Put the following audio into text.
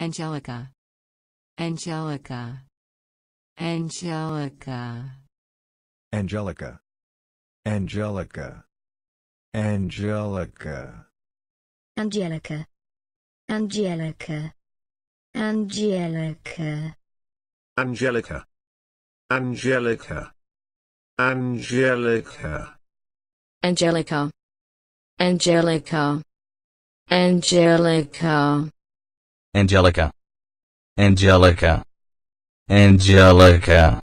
Angelica. Angelica. Angelica. Angelica. Angelica. Angelica. Angelica. Angelica. Angelica. Angelica. Angelica. Angelica. Angelica. Angelica. Angelica. Angelica. Angelica. Angelica.